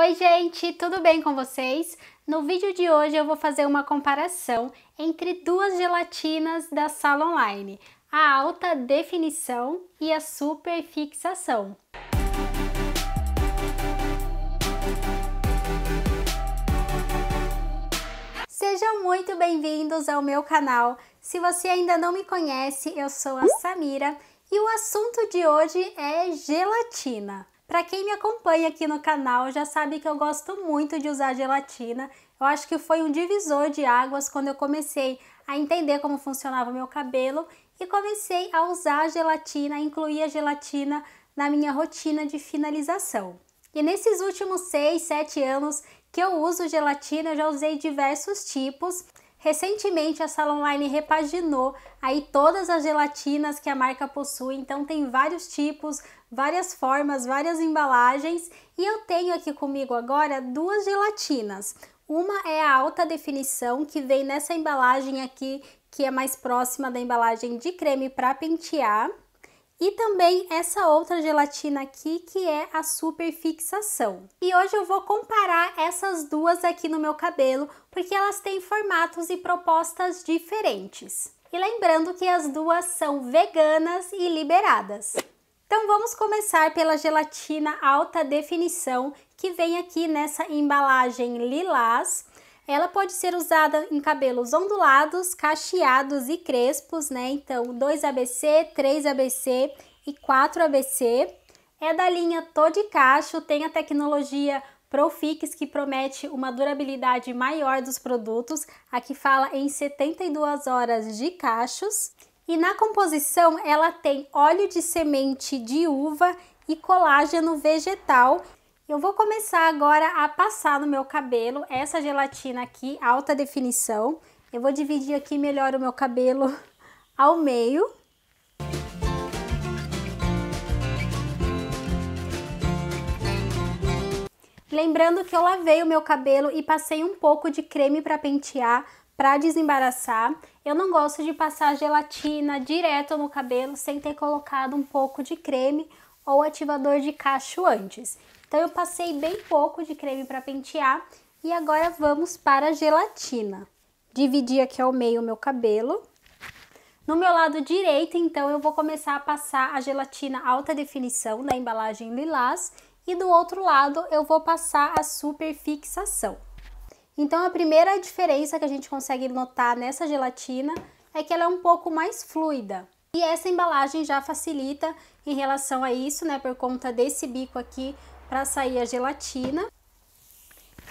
Oi, gente, tudo bem com vocês? No vídeo de hoje eu vou fazer uma comparação entre duas gelatinas da sala online, a alta definição e a super fixação. Sejam muito bem-vindos ao meu canal. Se você ainda não me conhece, eu sou a Samira e o assunto de hoje é gelatina. Para quem me acompanha aqui no canal já sabe que eu gosto muito de usar gelatina. Eu acho que foi um divisor de águas quando eu comecei a entender como funcionava meu cabelo e comecei a usar a gelatina, a incluir a gelatina na minha rotina de finalização. E nesses últimos 6, 7 anos que eu uso gelatina, eu já usei diversos tipos. Recentemente a Sala Online repaginou aí todas as gelatinas que a marca possui, então tem vários tipos, várias formas, várias embalagens e eu tenho aqui comigo agora duas gelatinas. Uma é a alta definição que vem nessa embalagem aqui, que é mais próxima da embalagem de creme para pentear. E também essa outra gelatina aqui, que é a super fixação. E hoje eu vou comparar essas duas aqui no meu cabelo, porque elas têm formatos e propostas diferentes. E lembrando que as duas são veganas e liberadas. Então vamos começar pela gelatina alta definição, que vem aqui nessa embalagem lilás, ela pode ser usada em cabelos ondulados, cacheados e crespos, né? Então, 2ABC, 3ABC e 4ABC. É da linha Tô Cacho, tem a tecnologia Profix que promete uma durabilidade maior dos produtos. Aqui fala em 72 horas de cachos. E na composição ela tem óleo de semente de uva e colágeno vegetal eu vou começar agora a passar no meu cabelo essa gelatina aqui, alta definição. Eu vou dividir aqui melhor o meu cabelo ao meio. Lembrando que eu lavei o meu cabelo e passei um pouco de creme para pentear, para desembaraçar. Eu não gosto de passar gelatina direto no cabelo sem ter colocado um pouco de creme ou ativador de cacho antes. Então eu passei bem pouco de creme para pentear e agora vamos para a gelatina. Dividi aqui ao meio o meu cabelo. No meu lado direito, então, eu vou começar a passar a gelatina alta definição da embalagem lilás e do outro lado eu vou passar a super fixação. Então a primeira diferença que a gente consegue notar nessa gelatina é que ela é um pouco mais fluida. E essa embalagem já facilita em relação a isso, né, por conta desse bico aqui para sair a gelatina.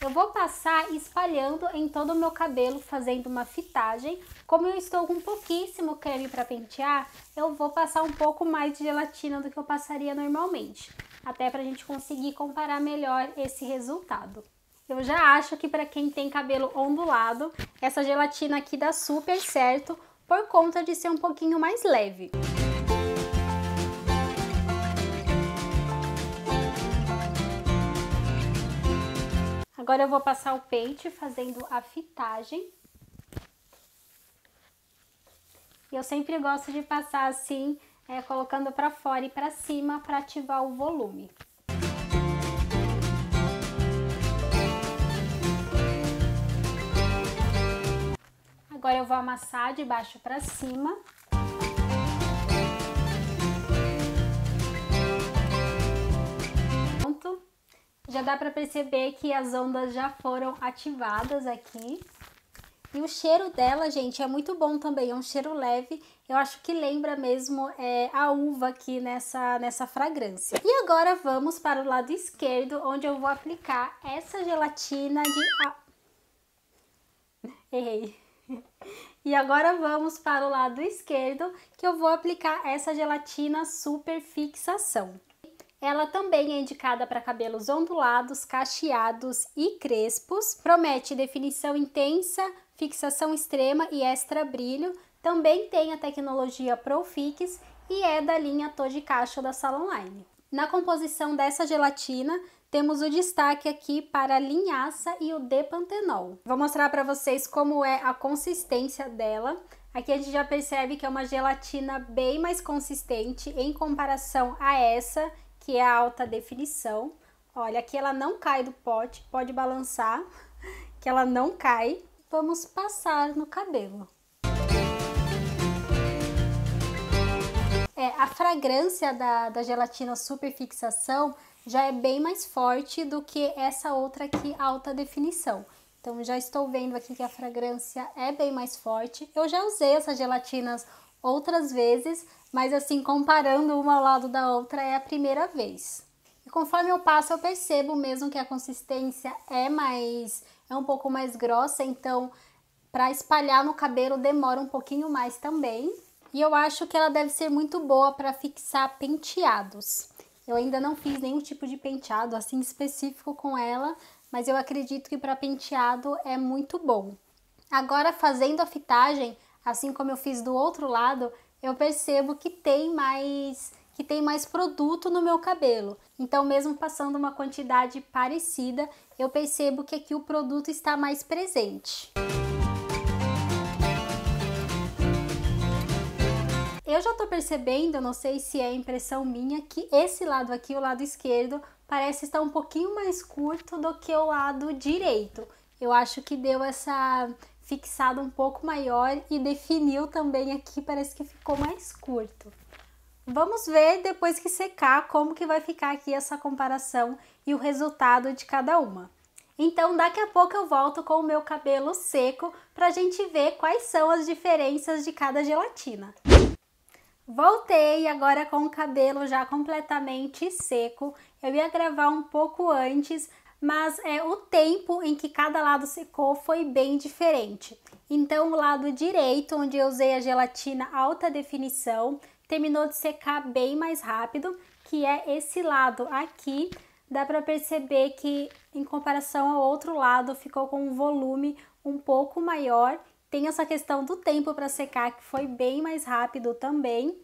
Eu vou passar espalhando em todo o meu cabelo, fazendo uma fitagem. Como eu estou com pouquíssimo creme para pentear, eu vou passar um pouco mais de gelatina do que eu passaria normalmente. Até para a gente conseguir comparar melhor esse resultado. Eu já acho que para quem tem cabelo ondulado, essa gelatina aqui dá super certo por conta de ser um pouquinho mais leve. Agora eu vou passar o pente fazendo a fitagem. E eu sempre gosto de passar assim, é, colocando para fora e para cima para ativar o volume. Agora eu vou amassar de baixo para cima. Já dá para perceber que as ondas já foram ativadas aqui. E o cheiro dela, gente, é muito bom também, é um cheiro leve. Eu acho que lembra mesmo é, a uva aqui nessa, nessa fragrância. E agora vamos para o lado esquerdo, onde eu vou aplicar essa gelatina de... Errei. E agora vamos para o lado esquerdo, que eu vou aplicar essa gelatina super fixação. Ela também é indicada para cabelos ondulados, cacheados e crespos. Promete definição intensa, fixação extrema e extra brilho. Também tem a tecnologia Profix e é da linha Tô de Cacho da Salonline. Na composição dessa gelatina, temos o destaque aqui para a linhaça e o depantenol. Vou mostrar para vocês como é a consistência dela. Aqui a gente já percebe que é uma gelatina bem mais consistente em comparação a essa que é a alta definição. Olha, aqui ela não cai do pote, pode balançar, que ela não cai. Vamos passar no cabelo. É, a fragrância da, da gelatina super fixação já é bem mais forte do que essa outra aqui, alta definição. Então, já estou vendo aqui que a fragrância é bem mais forte. Eu já usei essas gelatinas outras vezes, mas assim, comparando uma ao lado da outra, é a primeira vez. E conforme eu passo, eu percebo mesmo que a consistência é mais, é um pouco mais grossa, então para espalhar no cabelo demora um pouquinho mais também. E eu acho que ela deve ser muito boa para fixar penteados. Eu ainda não fiz nenhum tipo de penteado assim específico com ela, mas eu acredito que para penteado é muito bom. Agora fazendo a fitagem, assim como eu fiz do outro lado, eu percebo que tem mais que tem mais produto no meu cabelo. Então, mesmo passando uma quantidade parecida, eu percebo que aqui o produto está mais presente. Eu já estou percebendo, não sei se é impressão minha, que esse lado aqui, o lado esquerdo, parece estar um pouquinho mais curto do que o lado direito. Eu acho que deu essa fixado um pouco maior e definiu também aqui, parece que ficou mais curto. Vamos ver depois que secar como que vai ficar aqui essa comparação e o resultado de cada uma. Então daqui a pouco eu volto com o meu cabelo seco para a gente ver quais são as diferenças de cada gelatina. Voltei agora com o cabelo já completamente seco. Eu ia gravar um pouco antes, mas é, o tempo em que cada lado secou foi bem diferente. Então, o lado direito, onde eu usei a gelatina alta definição, terminou de secar bem mais rápido, que é esse lado aqui. Dá para perceber que, em comparação ao outro lado, ficou com um volume um pouco maior. Tem essa questão do tempo para secar, que foi bem mais rápido também.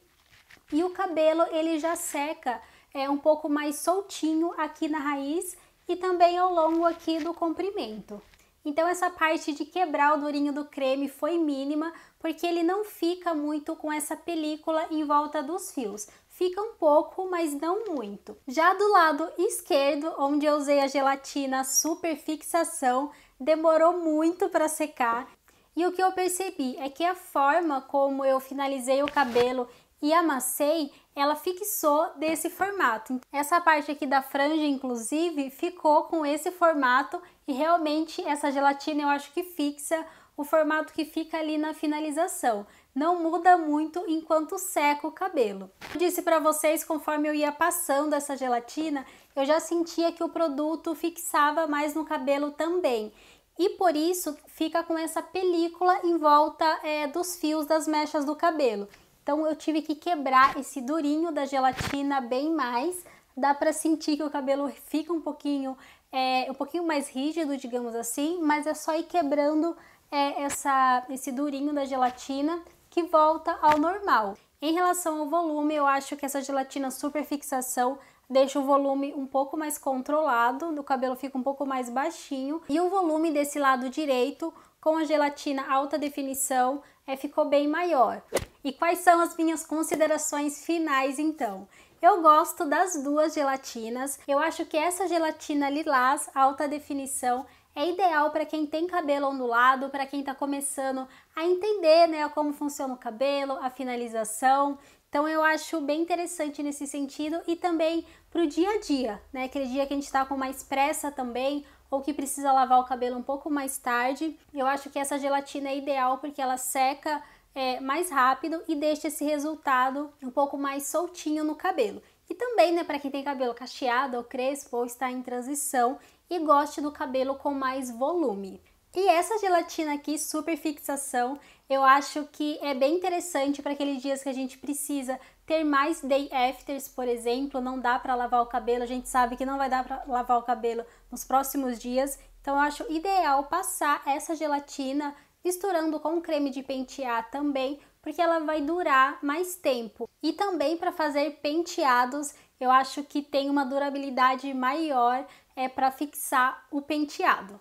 E o cabelo, ele já seca é um pouco mais soltinho aqui na raiz e também ao longo aqui do comprimento. Então essa parte de quebrar o durinho do creme foi mínima, porque ele não fica muito com essa película em volta dos fios. Fica um pouco, mas não muito. Já do lado esquerdo, onde eu usei a gelatina super fixação, demorou muito para secar. E o que eu percebi é que a forma como eu finalizei o cabelo e amassei, ela fixou desse formato. Essa parte aqui da franja, inclusive, ficou com esse formato e realmente essa gelatina eu acho que fixa o formato que fica ali na finalização. Não muda muito enquanto seca o cabelo. Eu disse para vocês, conforme eu ia passando essa gelatina, eu já sentia que o produto fixava mais no cabelo também. E por isso fica com essa película em volta é, dos fios das mechas do cabelo. Então eu tive que quebrar esse durinho da gelatina bem mais. Dá pra sentir que o cabelo fica um pouquinho, é, um pouquinho mais rígido, digamos assim, mas é só ir quebrando é, essa, esse durinho da gelatina que volta ao normal. Em relação ao volume, eu acho que essa gelatina super fixação deixa o volume um pouco mais controlado, o cabelo fica um pouco mais baixinho. E o volume desse lado direito, com a gelatina alta definição, é, ficou bem maior. E quais são as minhas considerações finais então? Eu gosto das duas gelatinas. Eu acho que essa gelatina lilás alta definição é ideal para quem tem cabelo ondulado, para quem está começando a entender, né, como funciona o cabelo, a finalização. Então eu acho bem interessante nesse sentido e também para o dia a dia, né, aquele dia que a gente está com mais pressa também ou que precisa lavar o cabelo um pouco mais tarde. Eu acho que essa gelatina é ideal porque ela seca é, mais rápido e deixa esse resultado um pouco mais soltinho no cabelo. E também, né, para quem tem cabelo cacheado ou crespo ou está em transição e goste do cabelo com mais volume. E essa gelatina aqui, super fixação, eu acho que é bem interessante para aqueles dias que a gente precisa ter mais day afters, por exemplo, não dá para lavar o cabelo, a gente sabe que não vai dar para lavar o cabelo nos próximos dias, então eu acho ideal passar essa gelatina misturando com creme de pentear também, porque ela vai durar mais tempo. E também para fazer penteados, eu acho que tem uma durabilidade maior é para fixar o penteado.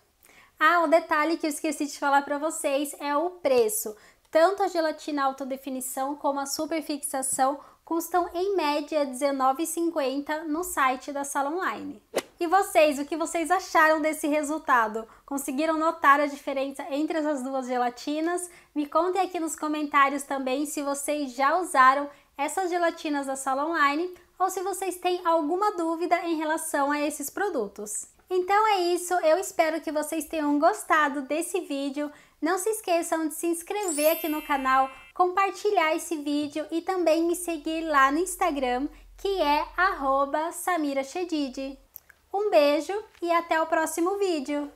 Ah, um detalhe que eu esqueci de falar para vocês é o preço. Tanto a gelatina alta definição como a superfixação custam em média R$19,50 no site da sala online. E vocês, o que vocês acharam desse resultado? Conseguiram notar a diferença entre essas duas gelatinas? Me contem aqui nos comentários também se vocês já usaram essas gelatinas da sala online ou se vocês têm alguma dúvida em relação a esses produtos. Então é isso, eu espero que vocês tenham gostado desse vídeo. Não se esqueçam de se inscrever aqui no canal, compartilhar esse vídeo e também me seguir lá no Instagram, que é arroba Samira Um beijo e até o próximo vídeo!